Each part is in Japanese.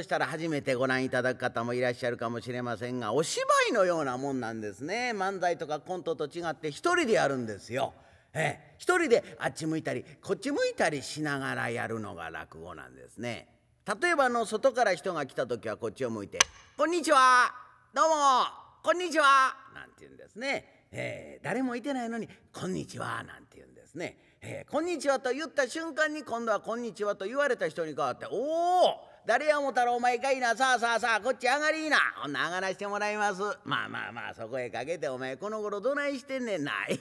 としたら初めてご覧いただく方もいらっしゃるかもしれませんがお芝居のようなもんなんですね漫才とかコントと違って一人でやるんですよ。ええ、一人であっち向いたりこっち向いたりしながらやるのが落語なんですね。例えばの外から人が来た時はこっちを向いて「こんにちはどうもこんにちは」なんて言うんですね。えー、誰もいてないのに「こんにちは」なんて言うんですね。えー、こんにちは」と言った瞬間に今度は「こんにちは」と言われた人に代わって「おお誰や思たらお前かいなさあさあさあこっち上がりいなほんな上がらしてもらいますまあまあまあそこへかけてお前この頃どないしてんねんなえ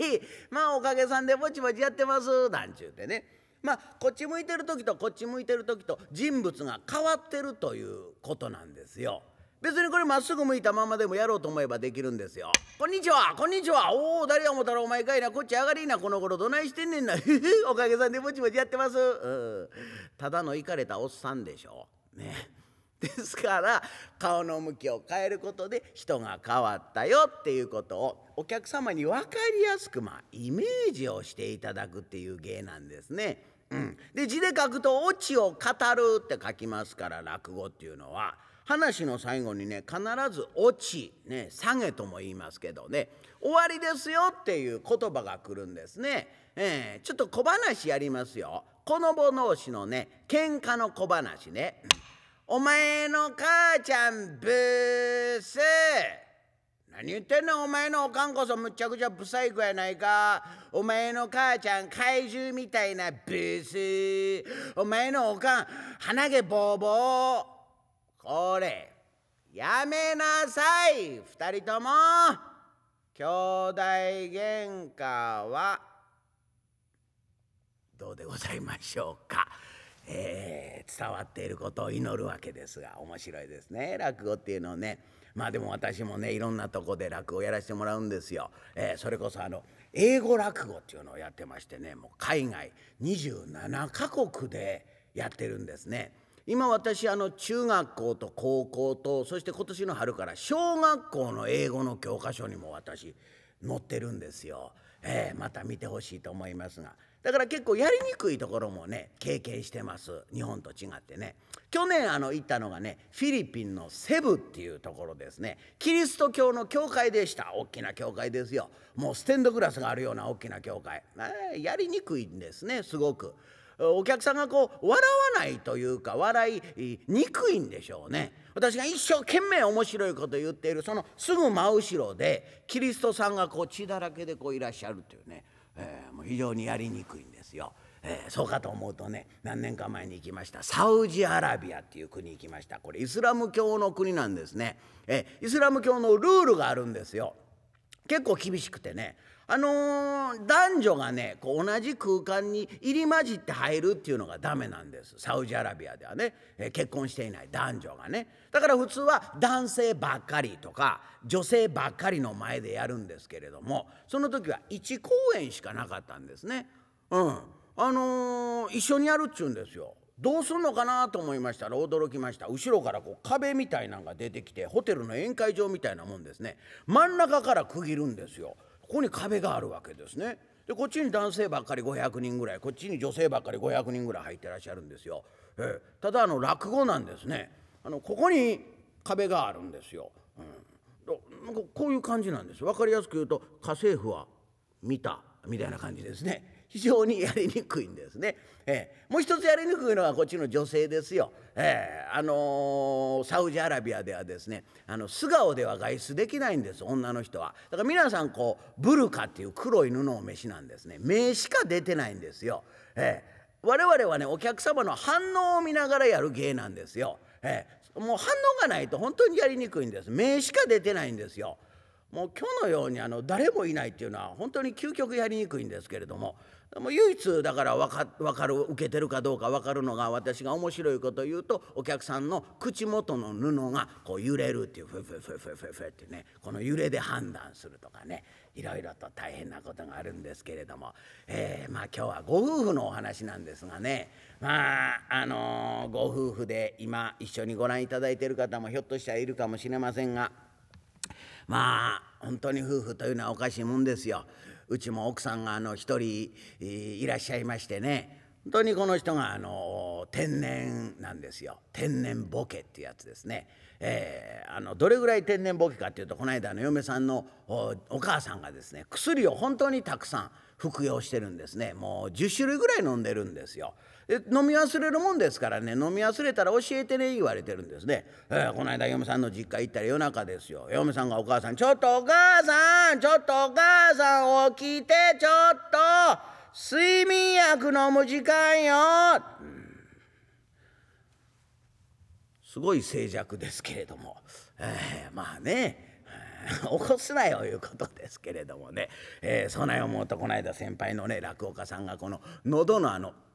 まあおかげさんでぼちぼちやってます」なんちゅうてねまあこっち向いてる時とこっち向いてる時と人物が変わってるということなんですよ。別にこれまっすぐ向いたままでもやろうと思えばできるんですよ。こんにちは、こんにちは。おお、誰や思たらお前かいな、こっち上がりな、この頃どないしてんねんな。おかげさんでぼちぼちやってます。ただのいかれたおっさんでしょ。ね ですから顔の向きを変えることで人が変わったよっていうことをお客様に分かりやすく、まあ、イメージをしていただくっていう芸なんですね。うん、で字で書くと「オチを語る」って書きますから落語っていうのは話の最後にね必ず「オチ」ね「下げ」とも言いますけどね「終わりですよ」っていう言葉が来るんですね。えー、ちょっと小話やりますよ。このぼののね喧嘩の小話ね。うんお前の母ちゃんブス何言ってんねんお前のおかんこそむちゃくちゃブサイクやないかお前の母ちゃん怪獣みたいなブスお前のおかん鼻毛ボーボーこれやめなさい2人とも兄弟喧嘩はどうでございましょうか。伝わっていることを祈るわけですが面白いですね落語っていうのね。まあでも私もねいろんなとこで落語やらしてもらうんですよ。えー、それこそあの英語落語っていうのをやってましてねもう海外27カ国でやってるんですね。今私あの中学校と高校とそして今年の春から小学校の英語の教科書にも私載ってるんですよ。えー、また見てほしいと思いますがだから結構やりにくいところもね経験してます日本と違ってね去年あの行ったのがねフィリピンのセブっていうところですねキリスト教の教会でした大きな教会ですよもうステンドグラスがあるような大きな教会、えー、やりにくいんですねすごくお客さんがこう笑わないというか笑いにくいんでしょうね私が一生懸命面白いこと言っているそのすぐ真後ろでキリストさんがこう血だらけでこういらっしゃるというね、えー、もう非常にやりにくいんですよ。えー、そうかと思うとね何年か前に行きましたサウジアラビアっていう国行きましたこれイスラム教の国なんですね、えー、イスラム教のルールがあるんですよ結構厳しくてねあのー、男女がねこう同じ空間に入り混じって入るっていうのが駄目なんですサウジアラビアではね、え結婚していない男女がねだから普通は男性ばっかりとか女性ばっかりの前でやるんですけれどもその時は1公演しかなかったんですね。うんあのー、一緒にやるっちゅうんですよ。どうすんのかなと思いましたら驚きました後ろからこう壁みたいなんが出てきてホテルの宴会場みたいなもんですね真ん中から区切るんですよここに壁があるわけですね。でこっちに男性ばっかり500人ぐらいこっちに女性ばっかり500人ぐらい入ってらっしゃるんですよ。えー、ただあの落語なんですねあのここに壁があるんですよ。うん、こういう感じなんです。分かりやすく言うと家政婦は見たみたいな感じですね。非常にやりにくいんですね。えー、もう一つやりにくいのはこっちの女性ですよ。えー、あのー、サウジアラビアではですねあの素顔では外出できないんです女の人は。だから皆さんこうブルカっていう黒い布を召しなんですね目しか出てないんですよ。えー我々はねお客様の反応を見ながらやる芸なんですよ。えー、もう反応がないと本当にやりにくいんです。目しか出てないんですよ。もう今日のようにあの誰もいないっていうのは本当に究極やりにくいんですけれどもも唯一だから分か分かる受けてるかどうか分かるのが私が面白いこと言うとお客さんの口元の布がこう揺れるっていうフェフェフェフェフェフェってねこの揺れで判断するとかねいろいろと大変なことがあるんですけれども、えー、まあ今日はご夫婦のお話なんですがねまああのー、ご夫婦で今一緒にご覧いただいている方もひょっとしたらいるかもしれませんがまあ本当に夫婦というのはおかしいもんですよ。うちも奥さんが一人いらっしゃいましてね本当にこの人があの天然なんですよ天然ボケってやつですね、えー、あのどれぐらい天然ボケかっていうとこの間の嫁さんのお母さんがですね薬を本当にたくさん服用してるんですねもう10種類ぐらい飲んでるんですよ。飲み忘れるもんですからね飲み忘れたら教えてね言われてるんですね、えー、この間嫁さんの実家行ったら夜中ですよ嫁さんがお母さん「ちょっとお母さんちょっとお母さん起きてちょっと睡眠薬飲む時間よ」うん、すごい静寂ですけれども、えー、まあね 起こすなよいうことですけれどもね、えー、そない思うとこの間先輩のね落語家さんがこの喉のあの「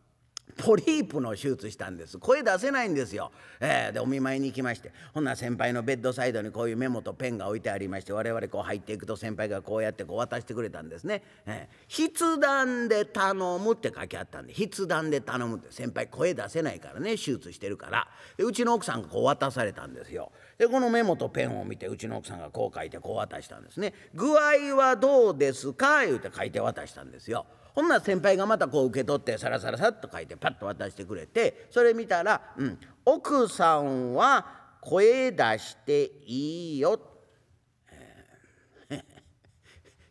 ポリープの手術したんです声出せないんですよ、えー、でお見舞いに行きましてほんなら先輩のベッドサイドにこういうメモとペンが置いてありまして我々こう入っていくと先輩がこうやってこう渡してくれたんですね「えー、筆談で頼む」って書きあったんで「筆談で頼む」って先輩声出せないからね手術してるからでうちの奥さんがこう渡されたんですよでこのメモとペンを見てうちの奥さんがこう書いてこう渡したんですね「具合はどうですか?」言うて書いて渡したんですよ。ほんなら先輩がまたこう受け取ってサラサラサッと書いてパッと渡してくれてそれ見たら、うん、奥さんは声出していいよ」手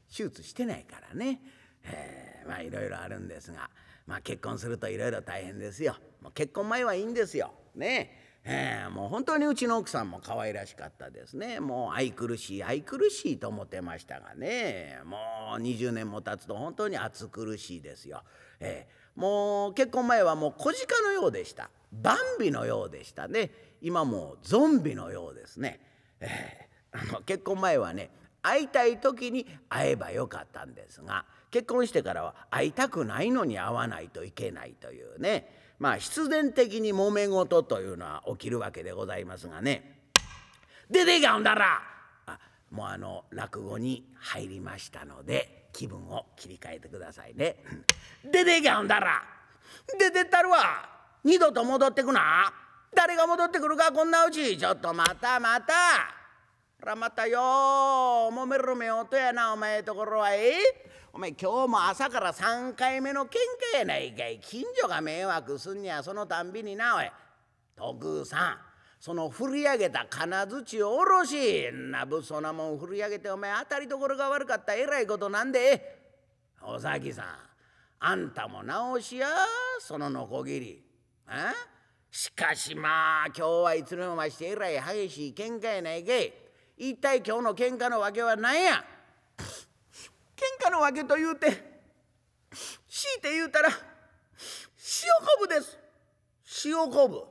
術してないからね、えー、まあいろいろあるんですが、まあ、結婚するといろいろ大変ですよ。もう結婚前はいいんですよ。ねえー、もう本当にうちの奥さんも可愛らしかったですねもう愛くるしい愛くるしいと思ってましたがねもう20年も経つと本当に暑苦しいですよ、えー、もう結婚前はもう小鹿のようでしたバンビのようでしたね今もうゾンビのようですね、えー、あの結婚前はね会いたい時に会えばよかったんですが結婚してからは会いたくないのに会わないといけないというねまあ必然的に揉め事というのは起きるわけでございますがね「出ていけほんだら!」もうあの落語に入りましたので気分を切り替えてくださいね。出ていけほんだら出てったるわ二度と戻ってくな誰が戻ってくるかこんなうちちょっとまたまたらまたよもめるめ音やなお前ところはええお前今日も朝から3回目の喧嘩やないかい近所が迷惑すんにゃそのたんびになおい徳さんその振り上げた金槌を下ろしんな物騒なもん振り上げてお前当たりどころが悪かったえらいことなんでお崎さんあんたも直しやそののこぎりしかしまあ今日はいつの間にしてえらい激しい喧嘩やないかい一体今日の喧嘩のわけは何や喧嘩のわけというて強いて言うたら塩昆布です塩昆布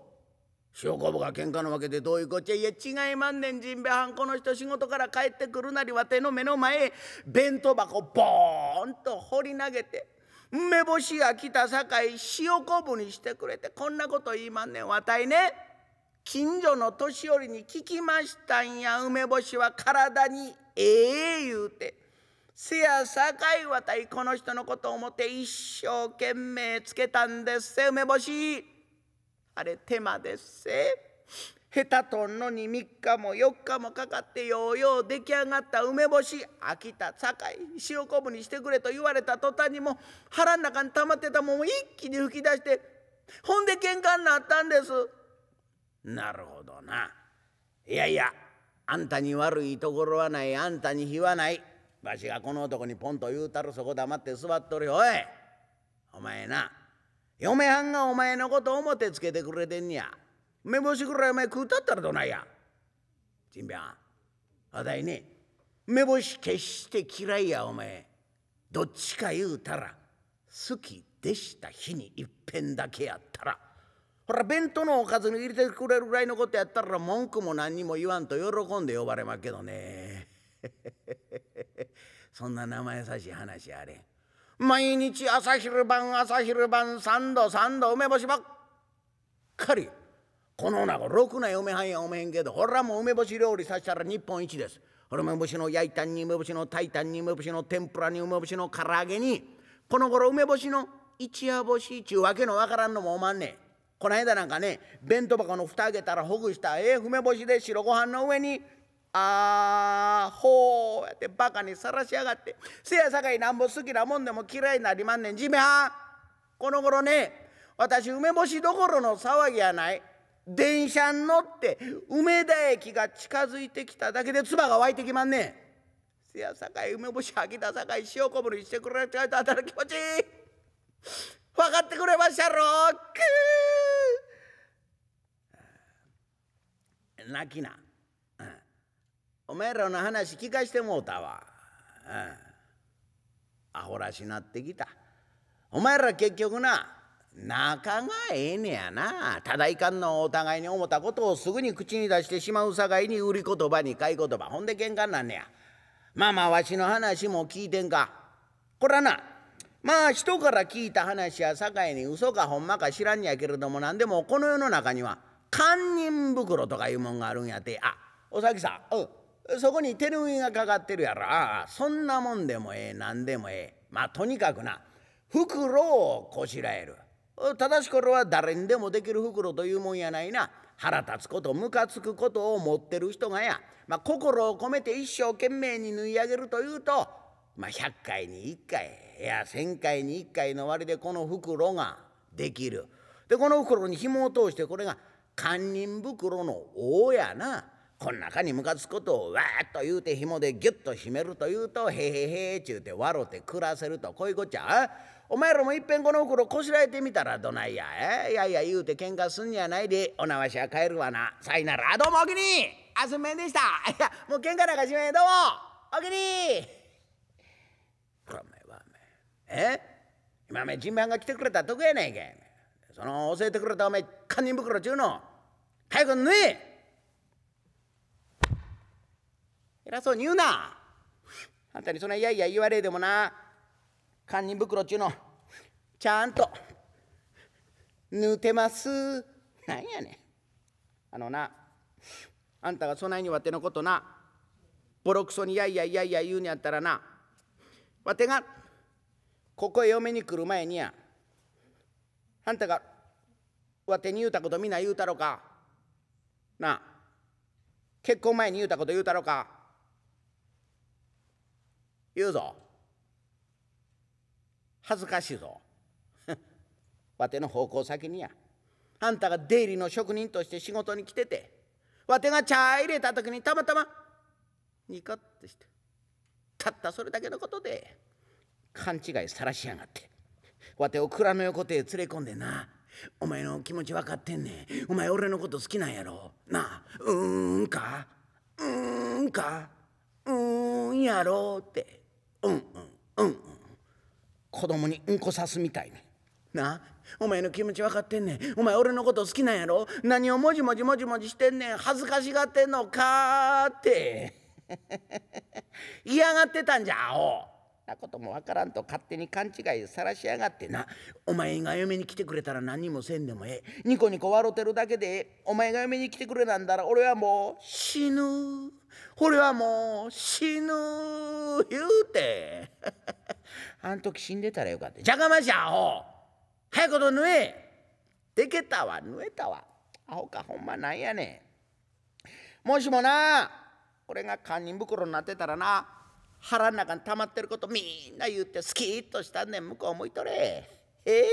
塩昆布が喧嘩のわけでどういうこっちゃいや違いまんねん甚兵衛はこの人仕事から帰ってくるなりわての目の前へ弁当箱ボーンと掘り投げて梅干しが来たさかい塩昆布にしてくれてこんなこと言いまんねんわたいね近所の年寄りに聞きましたんや梅干しは体にええ言うて。せやさかいわたいこの人のことを思って一生懸命つけたんですせ梅干しあれ手間ですせ下手とんのに3日も4日もかかってようよう出来上がった梅干し飽きたさかい塩昆布にしてくれと言われた途端にも腹ん中に溜まってたもんを一気に吹き出してほんで喧嘩になったんです。なるほどな。いやいやあんたに悪いところはないあんたに非はない。わしがこの男にポンと言うたるそこ黙って座っとるよおいお前な嫁はんがお前のこと表つけてくれてんにゃ目星ぐらいお前食うたったらどないやちんぴゃんあたいね目星決して嫌いやお前どっちか言うたら好きでした日にいっぺんだけやったらほら弁当のおかずに入れてくれるぐらいのことやったら文句も何にも言わんと喜んで呼ばれまっけどね。そんな名前優しい話あれ毎日朝昼晩朝昼晩三度三度梅干しばっかりこの女ろくな嫁はんやおめへんけどほらもう梅干し料理さしたら日本一ですほら梅干しの焼いたんに梅干しの炊いたんに梅干しの天ぷらに梅干しの唐揚げにこの頃梅干しの一夜干しちゅうわけのわからんのもおまんねこの間なんかね弁当箱の蓋開けたらほぐしたええ梅干しで白ご飯の上にあほうやってバカにさらしやがってせやさかいなんぼ好きなもんでも嫌いになりまんねんじめはんこの頃ね私梅干しどころの騒ぎやない電車に乗って梅田駅が近づいてきただけで唾が湧いてきまんねんせやさかい梅干し吐き出さかい塩こぶりしてくれちゃうとあたる気持ちいい分かってくれましたろく泣きなお前らの話聞かしてもうたわ。うん、アホらしなってきた。お前ら結局な仲がええねやなただいかんのお互いに思ったことをすぐに口に出してしまうさかいに売り言葉に買い言葉ほんで喧嘩になんねやまあまあわしの話も聞いてんかこらなまあ人から聞いた話やさかいに嘘かほんまか知らんやけれども何でもこの世の中には堪忍袋とかいうもんがあるんやてあおさきさんうんそこに手ぐいがかかってるやろああそんなもんでもええ何でもええまあとにかくな袋をこしらえるただしこれは誰にでもできる袋というもんやないな腹立つことムカつくことを持ってる人がや、まあ、心を込めて一生懸命に縫い上げるというと、まあ、100回に1回いや1,000回に1回の割でこの袋ができるでこの袋に紐を通してこれが堪忍袋の王やな。こん中にむかつくことをわーっと言うて紐でギュッと締めるというとへへへっちゅうて笑うて暮らせるとこういうこっちゃお前らもいっぺんこの袋こしらえてみたらどないやえいやいや言うて喧嘩すんやないでおなわしは帰るわなさいならどうもおきにあすんめんでしたいやもう喧嘩なんかしめんどうもおきにこえ今め人番が来てくれたとこやないけその教えてくれたお前堪忍袋ちゅうの早くぬえ偉そうに言うなあんたにそんないやいや言われえでもな堪忍袋っちゅうのちゃんとぬてますなんやねんあのなあんたがそないにわてのことなボロクソにやいやいやいや言うにやったらなわてがここへ嫁に来る前にやあんたがわてに言うたことみんな言うたろかな結婚前に言うたこと言うたろか言うぞ恥ずかしいぞ わての奉公先にやあんたが出入りの職人として仕事に来ててわてが茶入れた時にたまたまニコッとしてたったそれだけのことで勘違いさらしやがってわてを蔵の横手へ連れ込んでなお前の気持ち分かってんねんお前俺のこと好きなんやろなあうーんかうーんかうーんやろってうんうんうんうん子供にうんこさすみたいになお前の気持ち分かってんねんお前俺のこと好きなんやろ何をもじもじもじもじしてんねん恥ずかしがってんのかって 嫌がってたんじゃおなことも分からんと勝手に勘違いさらしやがってなお前が嫁に来てくれたら何もせんでもええニコニコ笑うてるだけでお前が嫁に来てくれなんだら俺はもう死ぬ。俺はもう死ぬ言うて あん時死んでたらよかったじゃがましアホ早いこと縫えでけたわ縫えたわアホかほんまなんやねんもしもなこれが堪忍袋になってたらな腹ん中に溜まってることみんな言ってスキッとしたんねん向こう向いとれえ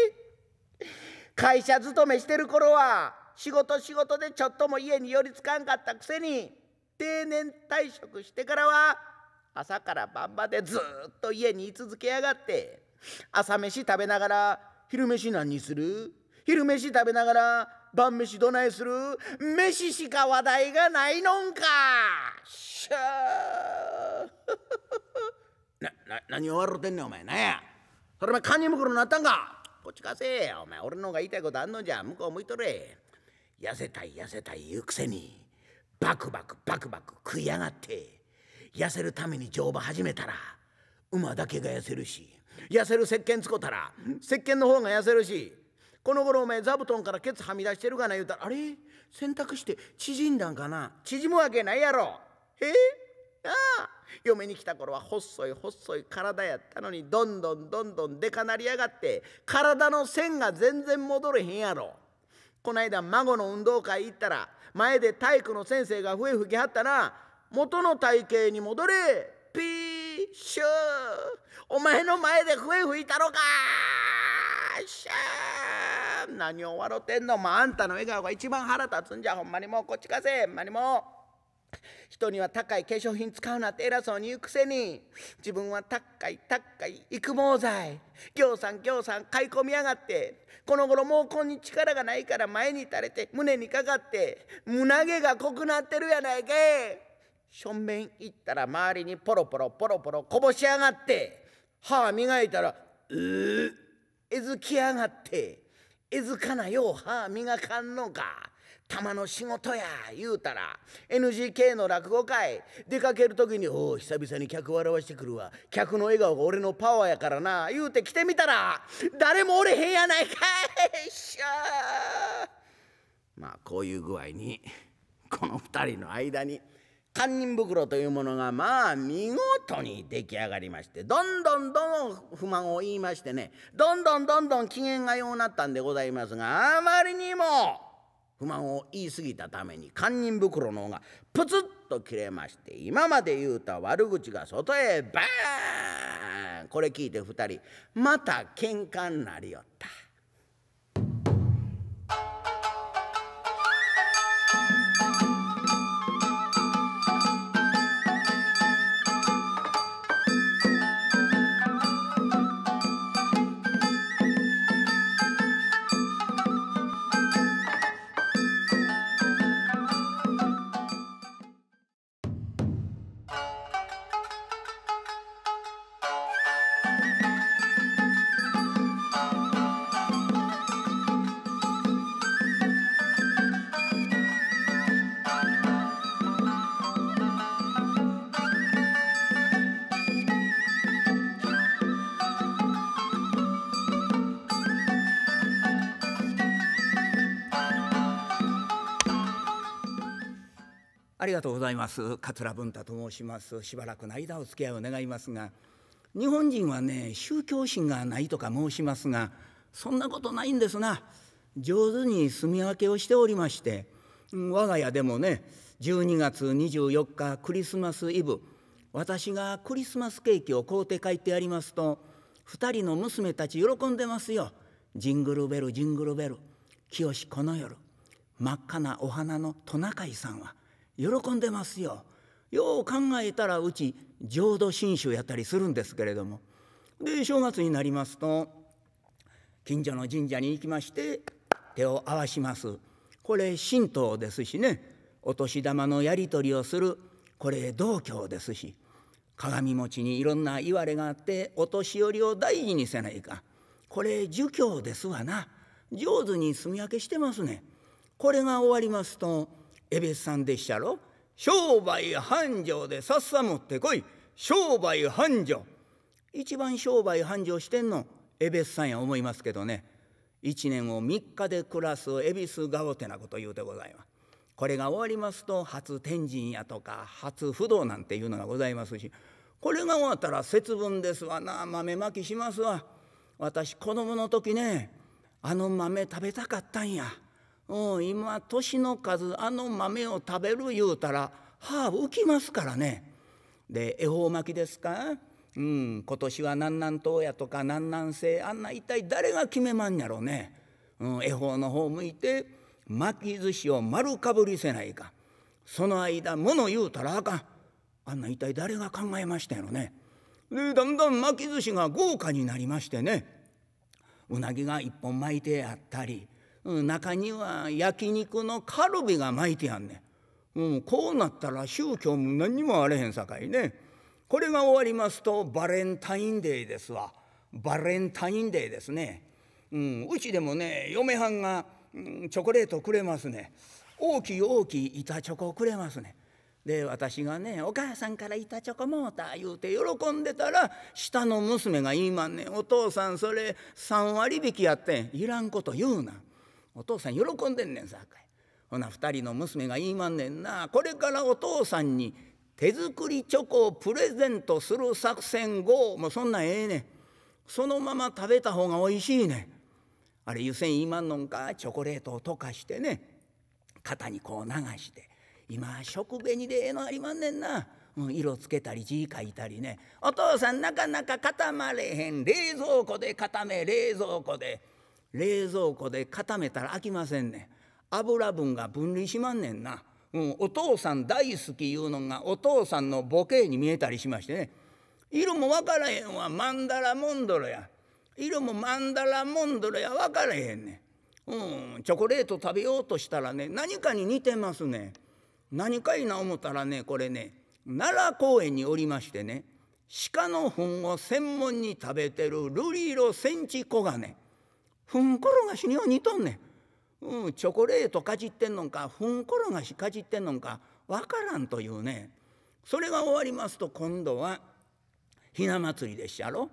会社勤めしてる頃は仕事仕事でちょっとも家に寄りつかんかったくせに定年退職してからは朝から晩までずっと家に居続けやがって朝飯食べながら昼飯何にする昼飯食べながら晩飯どないする飯しか話題がないのんかしゃー なな何を笑ってんねんお前なやそれお前堪袋になったんかこっちかせえお前俺の方が言いたいことあんのじゃ向こう向いとれ痩せたい痩せたい言うくせにバクバクバクバク食いやがって痩せるために乗馬始めたら馬だけが痩せるし痩せる石鹸つこたら石鹸の方が痩せるしこの頃お前座布団からケツはみ出してるがな言うたらあれ洗濯して縮んだんかな縮むわけないやろえああ嫁に来た頃は細い細い体やったのにどんどんどんどんでかなりやがって体の線が全然戻れへんやろこないだ孫の運動会行ったら前で体育の先生が笛吹きはったな元の体型に戻れピーシューお前の前で笛吹いたのかシュー何を笑ってんのまああんたの笑顔が一番腹立つんじゃほんまにもうこっちかせほんまにもう。人には高い化粧品使うなって偉そうに言うくせに自分は高い高い育毛剤ぎょうさんぎょうさん買い込みやがってこの頃毛根に力がないから前に垂れて胸にかかって胸毛が濃くなってるやないかい正面行ったら周りにポロポロポロポロこぼしやがって歯磨いたらうーえずきやがってえずかなよう歯磨かんのか。玉の仕事や言うたら NGK の落語会出かける時に「おお久々に客笑わしてくるわ客の笑顔が俺のパワーやからな」言うて来てみたら誰もおれへんやないかいしゃまあこういう具合にこの2人の間に堪忍袋というものがまあ見事に出来上がりましてどんどんどん不満を言いましてねどんどんどんどん機嫌がようなったんでございますがあまりにも。不満を言い過ぎたために堪忍袋の方がプツッと切れまして今まで言うた悪口が外へバーンこれ聞いて2人また喧嘩になりよった。ありがとうございます桂文太と申しますしばらくの間お付き合いを願いますが日本人はね宗教心がないとか申しますがそんなことないんですな上手に住み分けをしておりまして我が家でもね12月24日クリスマスイブ私がクリスマスケーキを買うて帰ってやりますと2人の娘たち喜んでますよ。ジングルベルジングルベル清この夜真っ赤なお花のトナカイさんは喜んでますよ。よう考えたらうち浄土真宗やったりするんですけれどもで正月になりますと近所の神社に行きまして手を合わしますこれ神道ですしねお年玉のやり取りをするこれ道教ですし鏡餅にいろんな言われがあってお年寄りを大事にせないかこれ儒教ですわな上手に住み分けしてますねこれが終わりますとベスさんでしたろ商売繁盛でさっさ持ってこい商売繁盛一番商売繁盛してんのベスさんや思いますけどね一年を三日で暮らすエビス顔ってなこと言うでございます。これが終わりますと初天神やとか初不動なんていうのがございますしこれが終わったら節分ですわな豆まきしますわ私子供の時ねあの豆食べたかったんやうん、今年の数あの豆を食べる言うたら歯浮きますからね。で恵方巻きですか、うん、今年は南南東やとか南南西あんな一体誰が決めまんやろね。うん、恵方の方向いて巻き寿司を丸かぶりせないかその間物言うたらあかんあんな一体誰が考えましたやろねでだんだん巻き寿司が豪華になりましてねうなぎが一本巻いてあったり中には焼肉のカルビが巻いてやんねん、うん、こうなったら宗教も何にもあれへんさかいねこれが終わりますとバレンタインデーですわバレンタインデーですね、うん、うちでもね嫁はんが、うん、チョコレートくれますね大きい大きい板チョコくれますねで私がね「お母さんから板チョコもうた」言うて喜んでたら下の娘が言いまんねん「お父さんそれ3割引きやってんいらんこと言うな」お父さん喜んでんねんさかいほな2人の娘が言いまんねんなこれからお父さんに手作りチョコをプレゼントする作戦 g もうそんなんええねんそのまま食べた方がおいしいねんあれ湯煎言いまんのんかチョコレートを溶かしてね肩にこう流して今食紅でええのありまんねんな。色つけたり字書いたりねお父さんなかなか固まれへん冷蔵庫で固め冷蔵庫で冷蔵庫で固めたら飽きませんねん油分が分離しまんねんな、うん、お父さん大好きいうのがお父さんのボケに見えたりしましてね色も分からへんわマンダラモンドロや色もマンダラモンドロや分からへんねん、うん、チョコレート食べようとしたらね何かに似てますね何かいな思ったらねこれね奈良公園におりましてね鹿の糞を専門に食べてるルリ色センチコガネふんころがしには似とんねん、うん、チョコレートかじってんのかふんころがしかじってんのか分からんというねそれが終わりますと今度はひな祭りでっしゃろ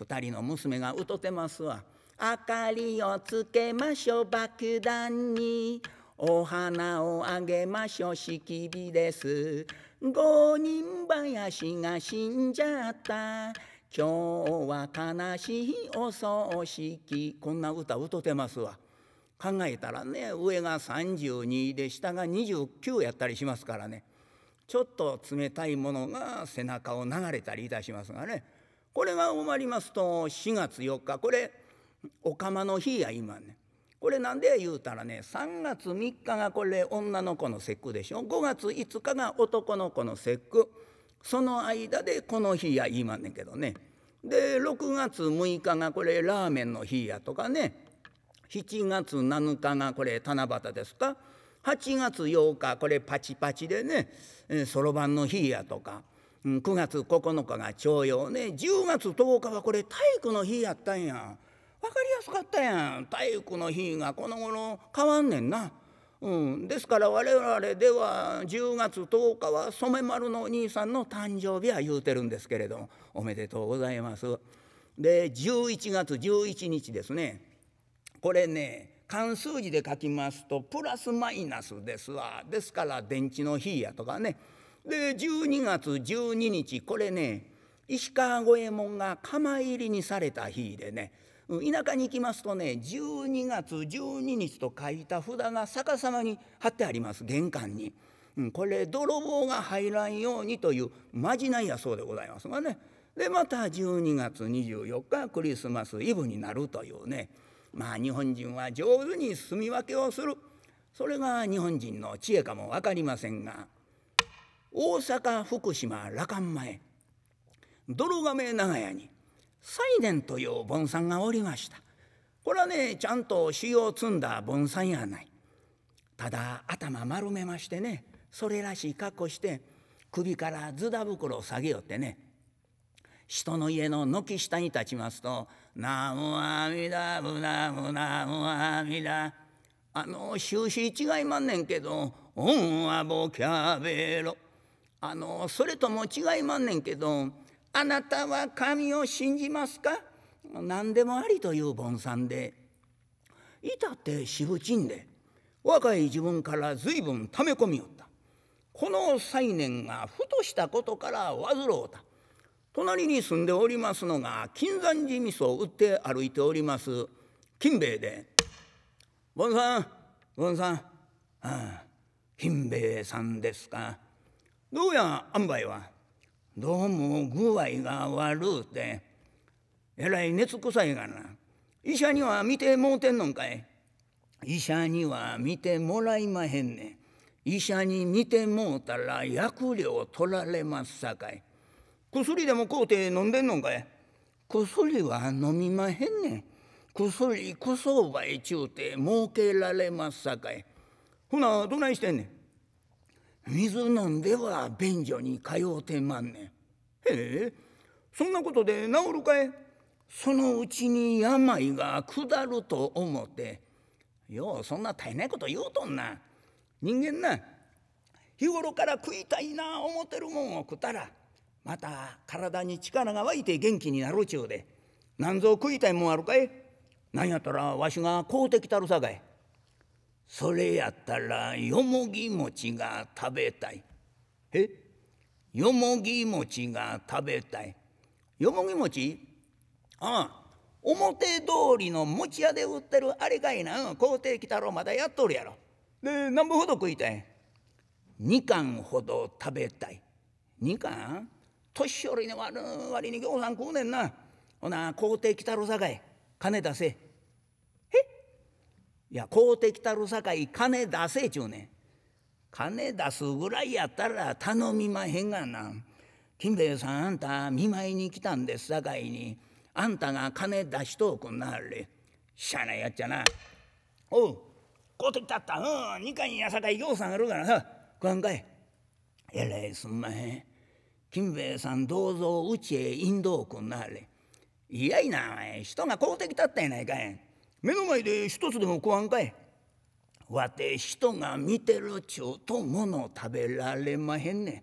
2人の娘がうとてますわ。明かりをつけましょう爆弾にお花をあげましょうしきびです五人林が死んじゃった今日は悲しいお葬式こんな歌歌てますわ考えたらね上が32で下が29やったりしますからねちょっと冷たいものが背中を流れたりいたしますがねこれが終わりますと4月4日これお釜の日や今ねこれなんで言うたらね3月3日がこれ女の子の節句でしょ5月5日が男の子の節句。その間でこの日や言いまんねんけどねで6月6日がこれラーメンの日やとかね7月7日がこれ七夕ですか8月8日これパチパチでねそろばんの日やとか9月9日が朝陽ね10月10日はこれ体育の日やったんや分かりやすかったやん体育の日がこの頃変わんねんな。ですから我々では10月10日は染丸のお兄さんの誕生日は言うてるんですけれどもおめでとうございます。で11月11日ですねこれね漢数字で書きますとプラスマイナスですわですから電池の日やとかねで12月12日これね石川五右衛門が釜入りにされた日でね田舎に行きますとね12月12日と書いた札が逆さまに貼ってあります玄関に、うん、これ泥棒が入らんようにというまじないやそうでございますがねでまた12月24日クリスマスイブになるというねまあ日本人は上手に住み分けをするそれが日本人の知恵かも分かりませんが大阪福島羅漢前泥亀長屋にサイ西ンという盆栽がおりましたこれはねちゃんと塩を積んだ盆栽やないただ頭丸めましてねそれらしい格好して首からズダ袋を下げよってね人の家の軒下に立ちますと「ナムアミダブナムナムアミダ」あの終始違いまんねんけど「オンアボキャベロ」あのそれとも違いまんねんけど「あなたは神を信じますか何でもありという盆栽でいたってぶちんで若い自分から随分ため込みよったこの再年がふとしたことから煩うた隣に住んでおりますのが金山寺味噌を売って歩いております金兵衛で「盆さん盆さんああ金兵衛さんですかどうやあんばいは」。どうも具合が悪うてえらい熱くさいがな医者には見てもうてんのんかい医者には見てもらいまへんね医者に見てもうたら薬料取られますさかい薬でも買うて飲んでんのんかい薬は飲みまへんねん薬小商売ちゅうて儲けられますさかいほなどないしてんねん水飲んでは便所に通うてまんねん。へえそんなことで治るかいそのうちに病が下ると思ってようそんな大変ないこと言うとんな人間な日頃から食いたいな思てるもんを食ったらまた体に力が湧いて元気になるちゅうで何ぞ食いたいもんあるかいなんやったらわしが買うてきたるさかいそれやったらよもぎ餅が食べたい。えよもぎ餅が食べたい。よもぎ餅ああ表通りの餅屋で売ってるあれかいな皇帝鬼太郎まだやっとるやろ。で何分ほど食いたい二貫ほど食べたい。二貫年寄りの悪割にぎょうさん食うねんな。ほな皇帝鬼太郎さかい金出せ。いや公的たるさかい金出せちゅうね金出すぐらいやったら頼みまへんがな金兵衛さんあんた見舞いに来たんですさかいにあんたが金出しとくんなはれしゃあないやっちゃなおう公的たったうん二階にやさかいぎょうさんあるからさ食わんかいえらいすんまへん金兵衛さんどうぞうちへ引導くんなはれやいなお前人が買うてきたったやないかい目の前で一つでも食わんかい。わて人が見てるちゅうと物食べられまへんね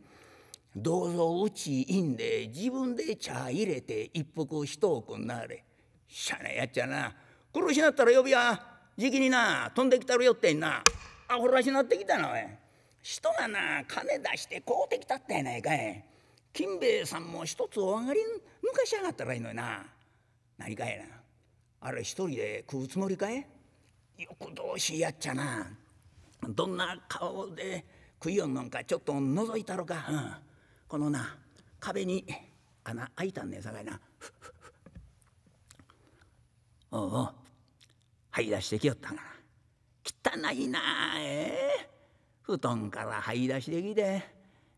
ん。どうぞうちいんで自分で茶入れて一服しとくんなれ。しゃなやっちゃな。苦しなったら呼びや。じきにな飛んできたるよってんな。あほらしなってきたなおい。人がな金出して買うてきたったやないかい。金兵衛さんも一つお上がりぬかしやがったらいいのにな。何かやな。あれ一人で食うつもりかえよくどうしやっちゃなどんな顔で食いよんのんかちょっと覗いたろか、うん、このな壁に穴開いたんねさかいなおうおはい出してきよったがな汚いなええ布団からはい出してきて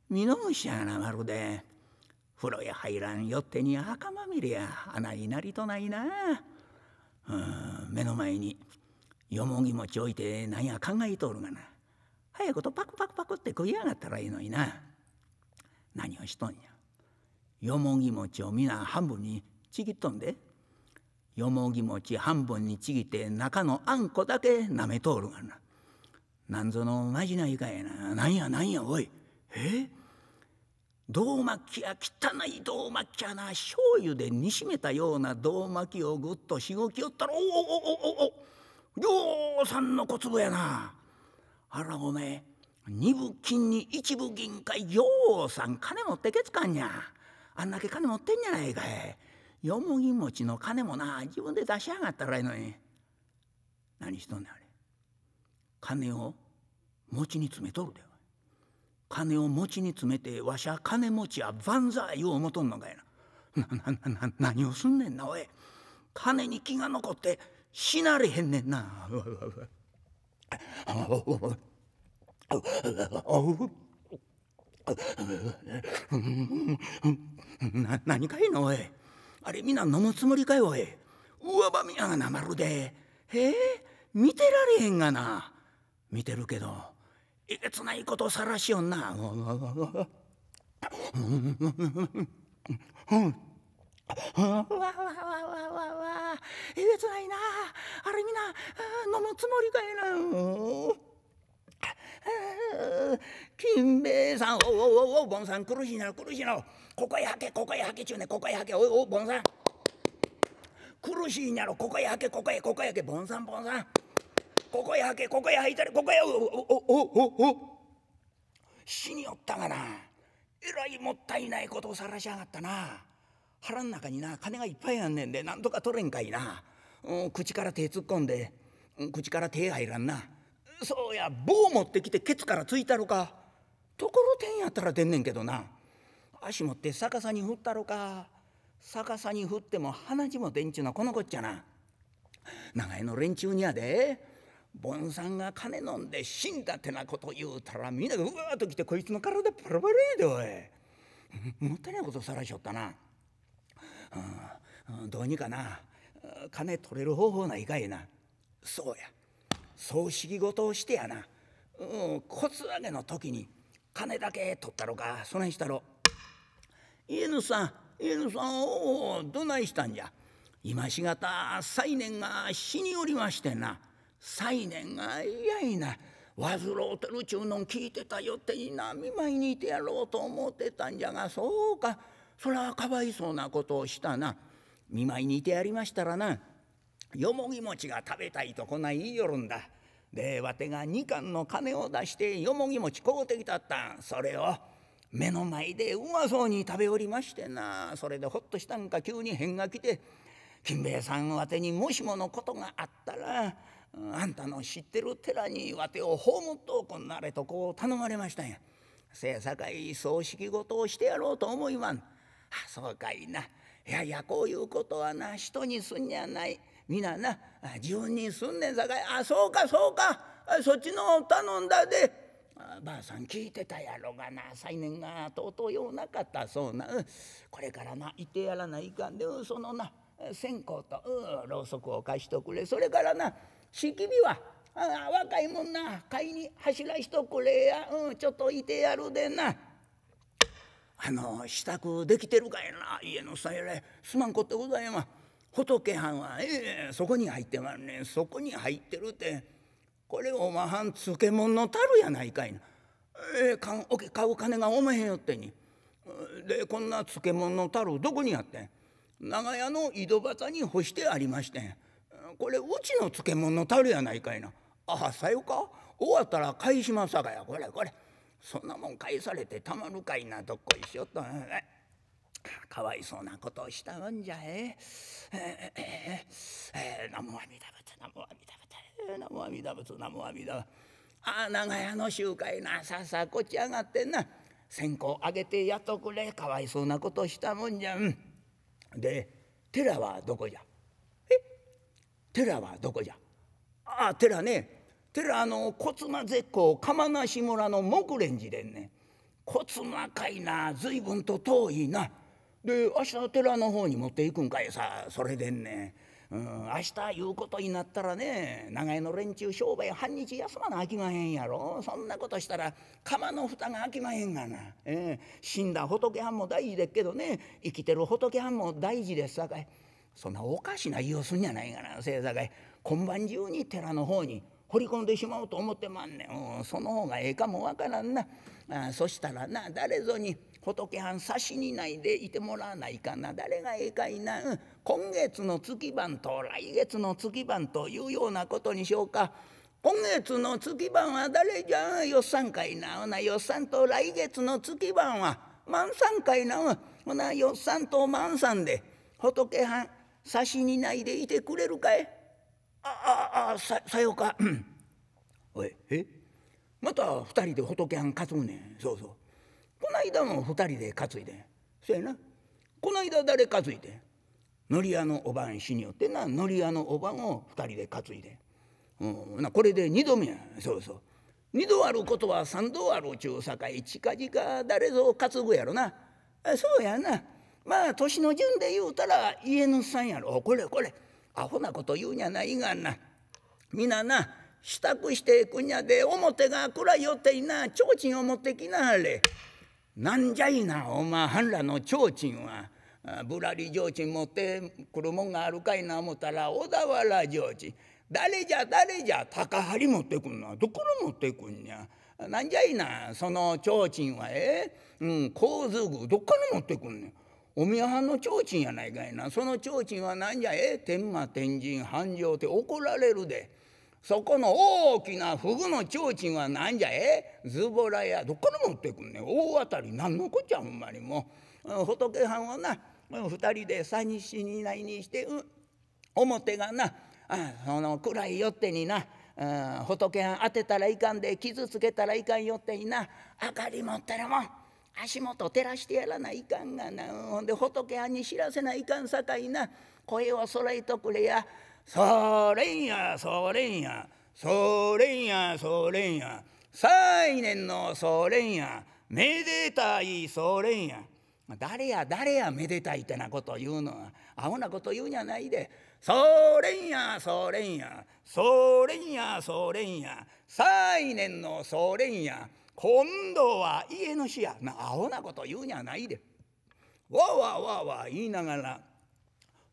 身のしやなまるで風呂へ入らんよってに赤まみれや穴いなりとないな。目の前によもぎ餅置いてなんや考えとるがな早いことパクパクパクって食いやがったらいいのにな何をしとんやよもぎ餅を皆半分にちぎっとんでよもぎ餅半分にちぎって中のあんこだけ舐めとるがななんぞのまじないかやななんやなんやおいえっ胴巻きや汚い胴巻きやな醤油で煮しめたような胴巻きをぐっとしごきよったらおおおおおおりょうさんの小粒やなあらおめえ二分金に一分銀かようさん金持ってけつかんにゃあんだけ金持ってんじゃないかいよもぎ餅の金もな自分で出しやがったらいいのに何しとんねんあれ金を餅に詰めとるでは金を持ちに詰めてわしゃ金持ちや万歳を思とんのかいな なななな何をすんねんなおい金に気が残って死なれへんねんな。な何かいのおいあれ皆飲むつもりかよおい上場みやがなまるでへえ見てられへんがな見てるけどえげつないことさらしよんな。うわわわわわわえげつないなあれみんな飲むつもりかいな。金兵衛さんおおおお盆さん苦しいな苦しいなここへはけここへはけちゅうねここへはけおおお盆さん苦しいなろここへはけここへここへはけ盆さん盆さん。ここへはけここへはいたれここへおおおお死によったがなえらいもったいないことをさらしやがったな腹ん中にな金がいっぱいあんねんでなんとか取れんかいな、うん、口から手突っ込んで、うん、口から手入らんなそうや棒持ってきてケツからついたろかところてんやったら出んねんけどな足持って逆さに振ったろか逆さに振っても鼻血も出んちゅうのはこのこっちゃな長屋の連中にやで盆さんが金飲んで死んだってなこと言うたらみんながうわーっと来てこいつの体パラパラやでおいもったいないことさらしよったな、うん、どうにかな金取れる方法ないかいなそうや葬式ごとをしてやな、うん、骨上げの時に金だけ取ったろかそないしたろ家主さん家主さんおおどないしたんじゃ今しがた再年が死におりましてな再年がいやいな煩うてるちゅうのん聞いてたよっていな見舞いにいてやろうと思ってたんじゃがそうかそらかわいそうなことをしたな見舞いにいてやりましたらなよもぎ餅が食べたいとこない言いよるんだ。でわてが2貫の金を出してよもぎ餅買うてきたったんそれを目の前でうまそうに食べおりましてなそれでほっとしたんか急に変が来て金兵衛さんわてにもしものことがあったらあんたの知ってる寺にわてを葬っおこんなれとこう頼まれましたんや。せさかい葬式ごとをしてやろうと思いまん。あそうかいな。いやいやこういうことはな人にすんにゃない。皆な自分にすんねんさかい。あそうかそうかそっちの頼んだで。ばあさん聞いてたやろがな再年がとうとうようなかったそうな、これからな行ってやらないかんで、そのな線香と、うん、ろうそくを貸しとくれそれからな敷火はああ若いもんな買いに走しとくれや、うん、ちょっといてやるでな。あの支度できてるかいな家のさえらすまんこってございま仏はんはええそこに入ってまんねんそこに入ってるってこれおまはん漬物の樽やないかいな。ええかんおけ買う金がおまへんよってに。でこんな漬物の樽どこにあってん長屋の井戸端に干してありましてん。これうちの漬物たるやないかいなああさよか終わったら返しまさかやこれこれそんなもん返されてたまるかいなどっこいしょっと かわいそうなことをしたもんじゃ ええええええ南無阿弥陀仏南無阿弥陀仏南無阿弥陀仏南無阿弥陀仏ああ長屋の集会なさあさあこっち上がってんな線香あげてやっとくれかわいそうなことをしたもんじゃんで寺はどこじゃ寺はどこじゃああ寺ね寺あの小妻絶好釜梨村の木蓮寺でんね小妻かいな随分と遠いなで明日寺の方に持っていくんかいさそれでんねうん明日言うことになったらね長屋の連中商売半日休まなあきまへんやろそんなことしたら釜の蓋が開きまへんがな、えー、死んだ仏はんも大事でっけどね生きてる仏はんも大事ですさかい。そんなおかしな言いをすんじゃないがなせいざかい今晩中に寺の方に掘り込んでしまおうと思ってまんねん、うん、その方がええかもわからんなあそしたらな誰ぞに仏はん差しにないでいてもらわないかな誰がええかいな、うん、今月の月番と来月の月番というようなことにしようか。今月の月番は誰じゃよっさんかいな。ほな、よっさんと来月の月番は万さんかいな。ほな、よっさんと万さんで、仏は差しにないでいてくれるかいあああささようか おいえまた二人で仏は担ぐねんそうそうこないだも二人で担いでそやなこないだ誰担いでのり屋のおばんしによってなのり屋のおばんを二人で担いで、うん、なこれで二度目やそうそう二度あることは三度あるちゅうさかい近々誰ぞ担ぐやろなそうやなまあ年の順で言うたら家主さんやろこれこれアホなこと言うにゃないがな皆な支度していくんやで表が暗いよっていな提灯を持ってきなはれ。なんじゃいなおまはんらの提灯は。ぶらり提灯持ってくるもんがあるかいな思ったら小田原提灯誰じゃ誰じゃ高張持ってくんなどころ持ってくんやなんじゃいなその提灯はええ、うん、神津具どっから持ってくんねんお宮はんの提灯やないかいなその提灯は何じゃええ天満天神繁盛って怒られるでそこの大きなフグの提灯は何じゃええズボラやどっから持ってくんねん大当たり何のこっちゃほんまにもう仏はんはな二人で三に死にないにして、うん、表がなあその暗いよってにな仏はん当てたらいかんで傷つけたらいかんよってにな明かり持ってるもん。足元照らしてやらないかんがなほんで仏はに知らせないかんさかいな声をそろえとくれやそれんやそれんやそれんやそれんや再年のそれんやめでたいそれんや誰や誰やめでたいってなこと言うのはアホなこと言うんやないでそれんやそれんやそれんやそれんや再年のそれんや今度は家主やなアホなこと言うにゃないでわわわわ言いながら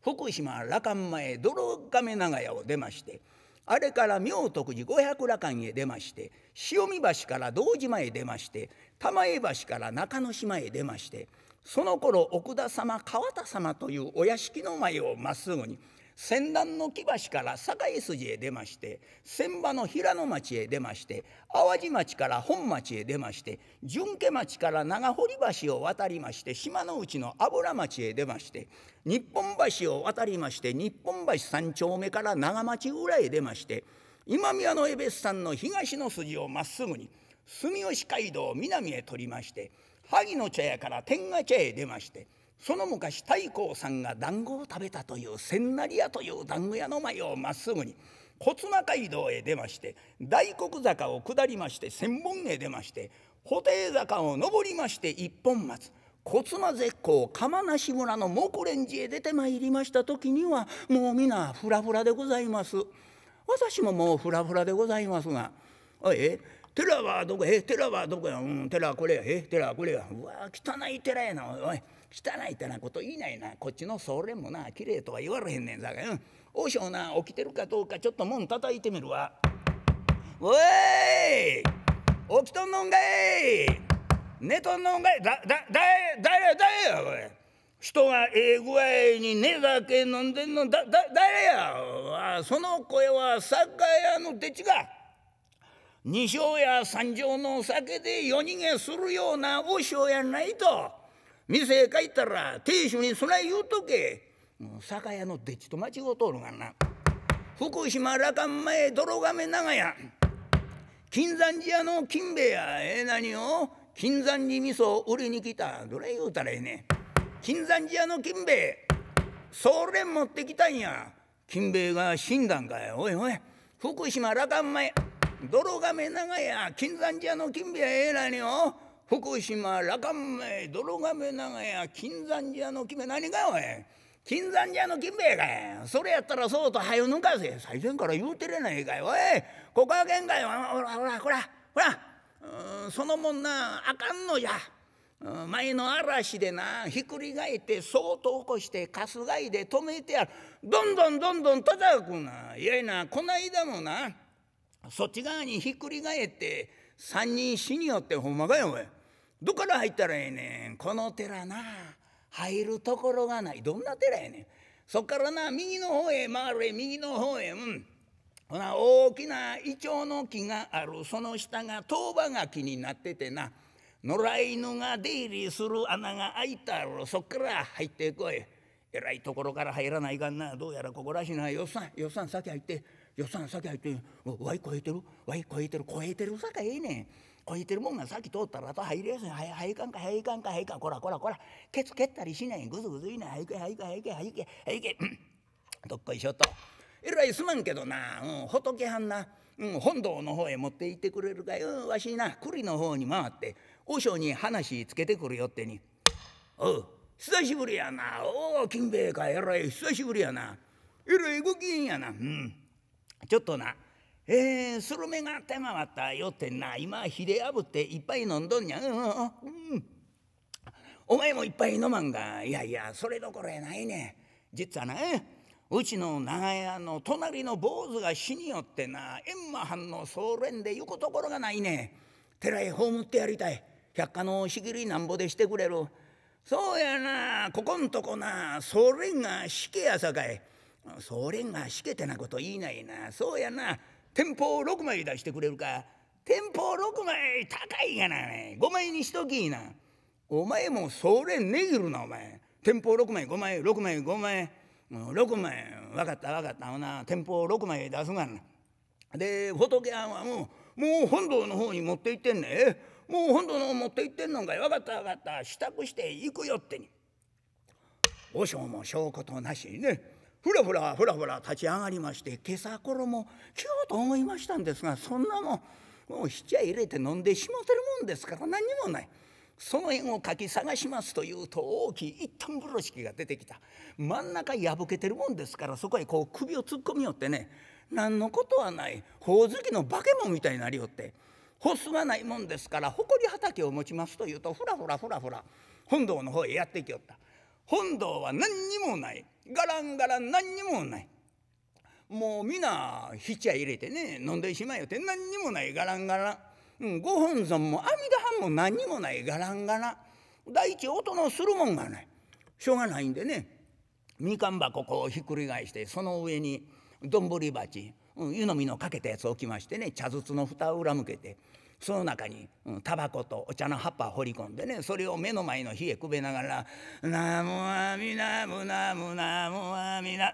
福島羅漢前泥亀長屋を出ましてあれから明徳寺五百羅漢へ出まして潮見橋から堂島へ出まして玉江橋から中之島へ出ましてその頃奥田様川田様というお屋敷の前をまっすぐに戦乱の木橋から堺筋へ出まして船場の平野町へ出まして淡路町から本町へ出まして順家町から長堀橋を渡りまして島の内の油町へ出まして日本橋を渡りまして日本橋三丁目から長町裏へ出まして今宮の江別山の東の筋をまっすぐに住吉街道南へ取りまして萩の茶屋から天下茶屋へ出まして。その昔太閤さんが団子を食べたという千成屋という団子屋の前をまっすぐに小綱街道へ出まして大黒坂を下りまして千本へ出まして布袋坂を上りまして一本松小妻絶好釜無村の木蓮寺へ出てまいりました時にはもう皆フラフラでございます。私ももうフラフラでございますが「おいえ寺はどこへ寺はどこやうん寺これやへ寺これやうわ汚い寺やなおい汚いってなこと言いないなこっちの総連もな綺麗とは言われへんねんさかい、ん、和尚な起きてるかどうかちょっと門叩いてみるわおい起きとんのんかい寝とんのんかいだだだ誰やおい人がええ具合に寝酒飲んでんのだだ誰やその声は酒屋の手違か二升や三升の酒で夜逃げするような和尚やないと。店へ帰ったら亭主にそない言うとけ酒屋のでっちと間違うとるがな福島羅漢前泥亀長屋金山寺屋の金兵衛やええー、何を金山寺味噌売りに来たどれ言うたらええね金山寺屋の金兵衛それ持ってきたんや金兵衛が死んだんかいおいおい福島羅漢前泥亀長屋金山寺屋の金兵衛やええー、何を福島羅漢名泥亀長屋金山寺の決め何がおい金山寺の金兵衛かいそれやったらそうと早う抜かせ最前から言うてれないかいおいここは限界ほらほらほらほらそのもんなあかんのじゃ前の嵐でなひっくり返ってそうと起こして春日井で止めてやるどんどんどんどん叩くないやいなこないだもなそっち側にひっくり返って3人死によってほんまかよおい。どっから入ったらええねんこの寺な入るところがないどんな寺やねんそっからな右の方へ回れ右の方へうんほな大きなイチョウの木があるその下が当場が木になっててな野良犬が出入りする穴が開いたあるそっから入ってこいえらいところから入らないかんなどうやらここらしいなよっさんよっさん先入ってよっさん先入ってわい超えてるわい超えてる超えてるさかええねんこいてるもんがさっき通ったらあと入れやすいはいはいかんかはいかんかはいかんこらこらこらケツ蹴ったりしないぐずぐずいないはいけはいけはいけはいけはいけどっこいしょとえらいすまんけどな、うん、仏はんな、うん、本堂の方へ持って行ってくれるかい、うわしな栗の方に回って和尚に話つけてくるよってにおう久しぶりやなおお金兵衛かえらい久しぶりやなえらいご機嫌やなうんちょっとなえー、スルメが手回ったよってな今ひであぶっていっぱい飲んどんにゃ、うんうん、お前もいっぱい飲まんがいやいやそれどころやないね実はねうちの長屋の隣の坊主が死によってな閻魔藩の総連で行くところがないね寺へ葬ってやりたい百科のし切りなんぼでしてくれるそうやなここんとこな総連が死けやさかい総連が死けてなこと言いないなそうやな天保6枚出してくれるか天保六枚高いがな5枚にしときいなお前もそれねぎるなお前天保6枚5枚6枚5枚6枚分かった分かったほな天保6枚出すがなで仏はもうもう本堂の方に持って行ってんねもう本堂の方持って行ってんのかい分かった分かった支度して行くよってに和尚も証拠となしねふらふらふらふら立ち上がりまして今朝頃も来ようと思いましたんですがそんなもんもうひっ入れて飲んでしもてるもんですから何にもない。その辺を書き探しますというと大きい一反風呂敷が出てきた真ん中破けてるもんですからそこへこう首を突っ込みよってね何のことはないほおずきの化け物みたいになりよってほすがないもんですから誇り畑を持ちますというとふらふらふらふら本堂の方へやってきよった本堂は何にもないガランガラン何にもないもう皆ひっちゃ入れてね飲んでしまえよって何にもないガランガラン、うん、ご本尊も阿弥陀藩も何にもないガランガラン第一音のするもんがないしょうがないんでねみかん箱こうひっくり返してその上に丼鉢、うん、湯飲みのかけたやつ置きましてね茶筒の蓋を裏向けてその中にタバコとお茶の葉っぱを掘り込んでねそれを目の前の火へくべながら「ナモアミナムナムナモアミナ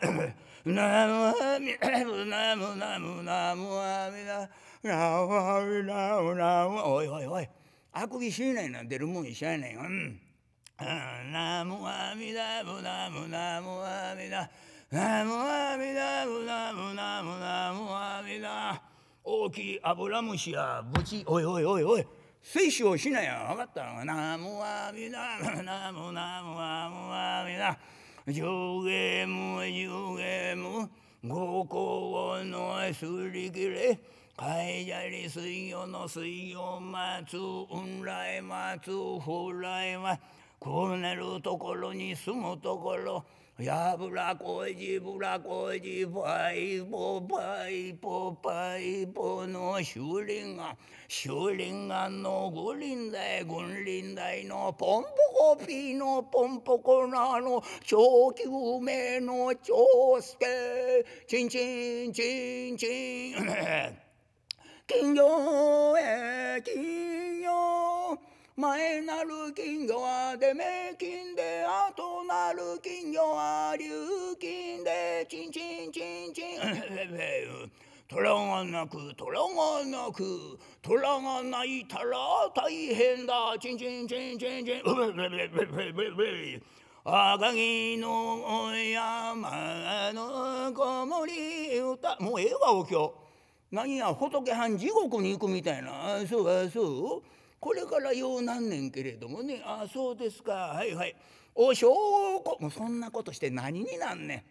ナモアミナムナムナムナモアミナナモアミナムナモおいおいおいあくびしないな出るもん一緒やねん。うんナムアミナムナムナムアミナナムアミナムナムナムナムアミナ」。大きいアブラムシやブチおいおいおいおい摂取をしなや分かったのなもわみななもなもわもわみな上下も上下こう、行のすりきれかいじゃり水曜の水曜松雲来松らいはこうなるところに住むところやぶらこじぶらこじパイポパイポパイポの修林が修林がのぐんりんだいのポンポコピーのポンポコなの長久命の長介チンチンチンチン金魚へ金魚へ前なる金魚は出目金で後なる金魚は流金でチンチンチンチン 虎が鳴く虎が鳴く虎が鳴いたら大変だチンチンチンチンチン赤城 の山の子守歌もうええわお経何や仏はん地獄に行くみたいなそうそうこれからようなんねんけれどもねああそうですかはいはいお証拠もうそんなことして何になんね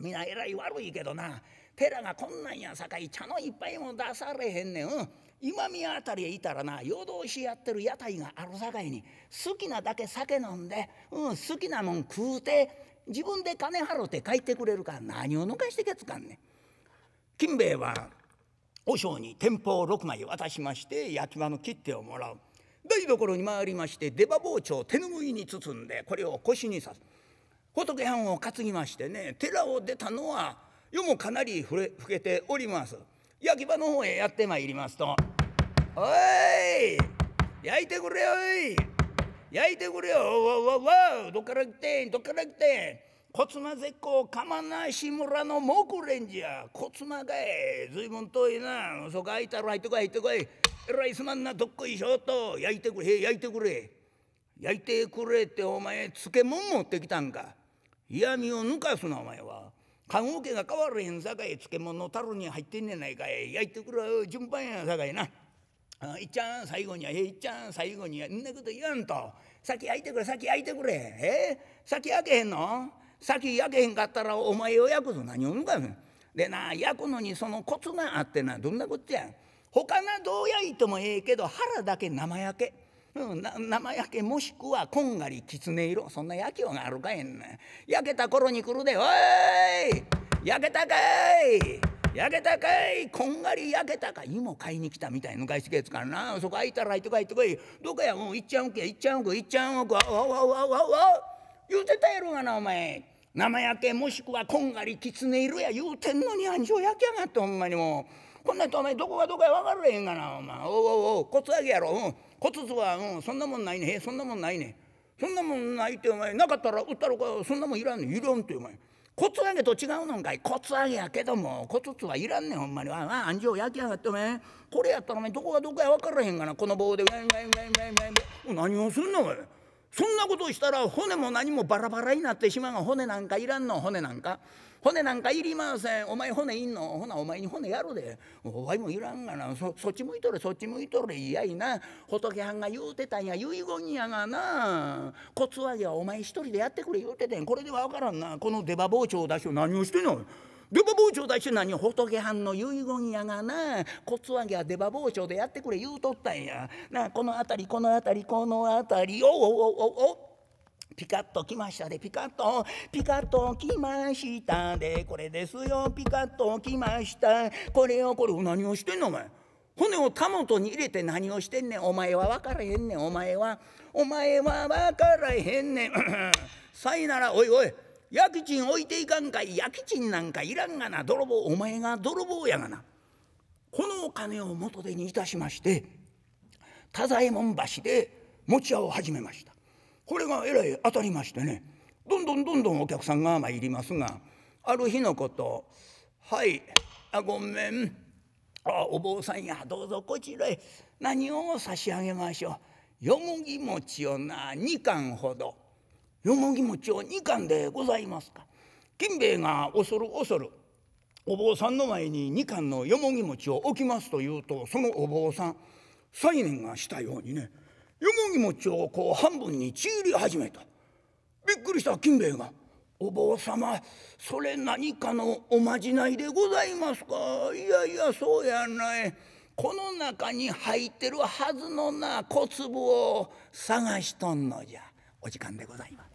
ん皆えらい悪いけどな寺がこんなんやさかい茶の一杯も出されへんねん、うん、今宮あたりへいたらな夜通しやってる屋台があるさかいに好きなだけ酒飲んで、うん、好きなもん食うて自分で金払うて帰ってくれるから何を抜かしてけつかんねん。金兵衛は和尚に天保6枚渡しまして焼き場の切手をもらう台所に回りまして出刃包丁を手拭いに包んでこれを腰に刺す仏藩を担ぎましてね寺を出たのは夜もかなりふれ老けております焼き場の方へやってまいりますと「おい焼いてくれよい焼いてくれよわわわどっから来てんどっから来てん」。小妻絶好釜なし村の木蓮じゃツ妻かい随分遠いなそこ空いたら入ってこい入ってこいえらいすまんなとっこいしょっと焼いてくれ焼いてくれ焼いてくれってお前漬物持ってきたんか嫌味を抜かすなお前は棺家が変われへんさかい漬物の樽に入ってんねないかい焼いてくれ順番やさかいな。あいっちゃん最後にはえいっちゃん最後にはんなこと言わんと先焼いてくれ先焼いてくれえ先焼けへんの先焼けへんかったらお前を焼くぞ何をぬかん。でな焼くのにそのコツがあってなどんなこっちゃ他などう焼いてもええけど腹だけ生焼け。うん、生焼けもしくはこんがりきつね色そんな焼きようがあるかへんな焼けた頃に来るで「おい焼けたかい焼けたかいこんがり焼けたか芋買いに来たみたいな昔けつからなそこ空いたら入ってこいってこいどこやもういっちゃんお行いっちゃんおくいっちゃんおわわわわわわ言うてたやろがなお前生焼けもしくはこんがりきつね色や言うてんのにあんじょう焼きやがってほんまにもうこんなんとお前どこがどこや分からへんがなお前おうおうおうコツあげやろうんコツつは、うん、そんなもんないねへそんなもんないねそんなもんないってお前なかったら売ったろかそんなもんいらんねいらんってお前コツあげと違うのんかいコツあげやけどもコツつはいらんねんほんまにあああんじょう焼きやがってお前これやったらお前どこがどこや分からへんがなこの棒でウェンウェンウェンウェンウェン何をすんのお前そんなことしたら骨も何もバラバラになってしまうが骨なんかいらんの骨なんか骨なんかいりませんお前骨いんのほなお前に骨やるでお前もいらんがなそっち向いとれそっち向いとれいやいな仏はんが言うてたんや遺言やがな骨上げはお前一人でやってくれ言うててんこれでは分からんなこの出刃包丁を出して何をしてんの出刃包丁だし何仏はんの遺言やがな骨ツ上げは出刃包丁でやってくれ言うとったんやなこの辺りこの辺りこの辺りおおおおおピカッときましたでピカッとピカッときましたでこれですよピカッときましたこれをこれ何をしてんのお前骨をたもとに入れて何をしてんねんお前は分からへんねんお前はお前は分からへんねん さいならおいおい焼きちん置いていかんかい焼きちんなんかいらんがな泥棒お前が泥棒やがなこのお金を元手にいたしまして太左衛門橋で餅屋を始めましたこれがえらい当たりましてねどんどんどんどんお客さんが参りますがある日のこと「はいあごめんあお坊さんやどうぞこちらへ何を差し上げましょうよもぎ餅をな2貫ほど」。よもぎ餅を二貫でございますか」金兵衛が恐る恐るお坊さんの前に二貫のよもぎ餅を置きますと言うとそのお坊さん西念がしたようにねよもぎ餅をこう半分にちぎり始めたびっくりした金兵衛が「お坊様それ何かのおまじないでございますかいやいやそうやないこの中に入ってるはずのな小粒を探しとんのじゃお時間でございます」。